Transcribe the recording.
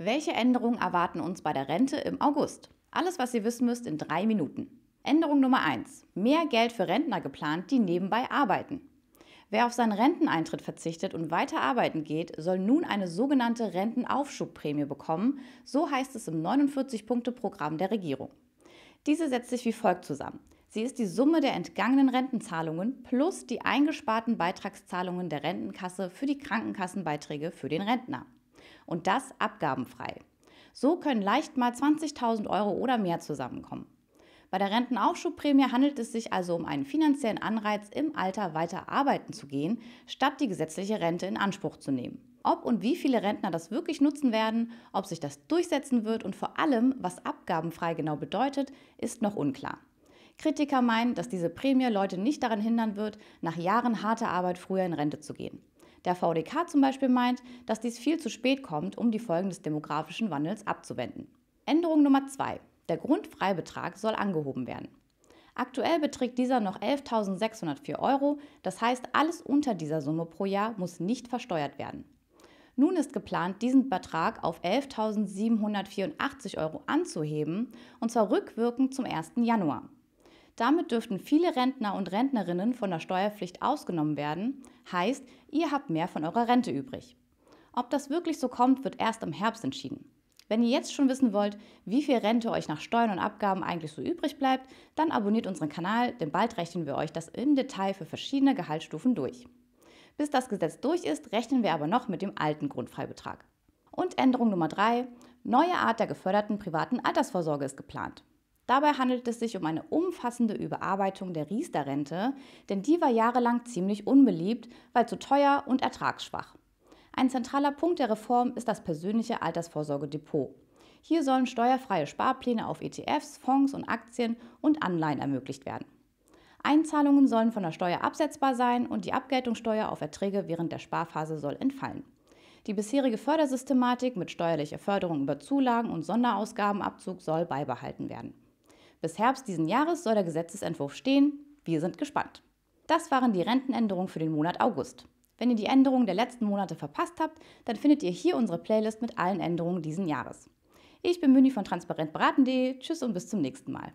Welche Änderungen erwarten uns bei der Rente im August? Alles, was ihr wissen müsst, in drei Minuten. Änderung Nummer 1. Mehr Geld für Rentner geplant, die nebenbei arbeiten. Wer auf seinen Renteneintritt verzichtet und weiter arbeiten geht, soll nun eine sogenannte Rentenaufschubprämie bekommen, so heißt es im 49-Punkte-Programm der Regierung. Diese setzt sich wie folgt zusammen. Sie ist die Summe der entgangenen Rentenzahlungen plus die eingesparten Beitragszahlungen der Rentenkasse für die Krankenkassenbeiträge für den Rentner und das abgabenfrei. So können leicht mal 20.000 Euro oder mehr zusammenkommen. Bei der Rentenaufschubprämie handelt es sich also um einen finanziellen Anreiz, im Alter weiter arbeiten zu gehen, statt die gesetzliche Rente in Anspruch zu nehmen. Ob und wie viele Rentner das wirklich nutzen werden, ob sich das durchsetzen wird und vor allem, was abgabenfrei genau bedeutet, ist noch unklar. Kritiker meinen, dass diese Prämie Leute nicht daran hindern wird, nach Jahren harter Arbeit früher in Rente zu gehen. Der VDK zum Beispiel meint, dass dies viel zu spät kommt, um die Folgen des demografischen Wandels abzuwenden. Änderung Nummer zwei: Der Grundfreibetrag soll angehoben werden. Aktuell beträgt dieser noch 11.604 Euro, das heißt, alles unter dieser Summe pro Jahr muss nicht versteuert werden. Nun ist geplant, diesen Betrag auf 11.784 Euro anzuheben, und zwar rückwirkend zum 1. Januar. Damit dürften viele Rentner und Rentnerinnen von der Steuerpflicht ausgenommen werden, heißt, ihr habt mehr von eurer Rente übrig. Ob das wirklich so kommt, wird erst im Herbst entschieden. Wenn ihr jetzt schon wissen wollt, wie viel Rente euch nach Steuern und Abgaben eigentlich so übrig bleibt, dann abonniert unseren Kanal, denn bald rechnen wir euch das im Detail für verschiedene Gehaltsstufen durch. Bis das Gesetz durch ist, rechnen wir aber noch mit dem alten Grundfreibetrag. Und Änderung Nummer 3, neue Art der geförderten privaten Altersvorsorge ist geplant. Dabei handelt es sich um eine umfassende Überarbeitung der Riester-Rente, denn die war jahrelang ziemlich unbeliebt, weil zu teuer und ertragsschwach. Ein zentraler Punkt der Reform ist das persönliche Altersvorsorgedepot. Hier sollen steuerfreie Sparpläne auf ETFs, Fonds und Aktien und Anleihen ermöglicht werden. Einzahlungen sollen von der Steuer absetzbar sein und die Abgeltungssteuer auf Erträge während der Sparphase soll entfallen. Die bisherige Fördersystematik mit steuerlicher Förderung über Zulagen und Sonderausgabenabzug soll beibehalten werden. Bis Herbst diesen Jahres soll der Gesetzesentwurf stehen. Wir sind gespannt. Das waren die Rentenänderungen für den Monat August. Wenn ihr die Änderungen der letzten Monate verpasst habt, dann findet ihr hier unsere Playlist mit allen Änderungen diesen Jahres. Ich bin Müni von transparentberaten.de. Tschüss und bis zum nächsten Mal.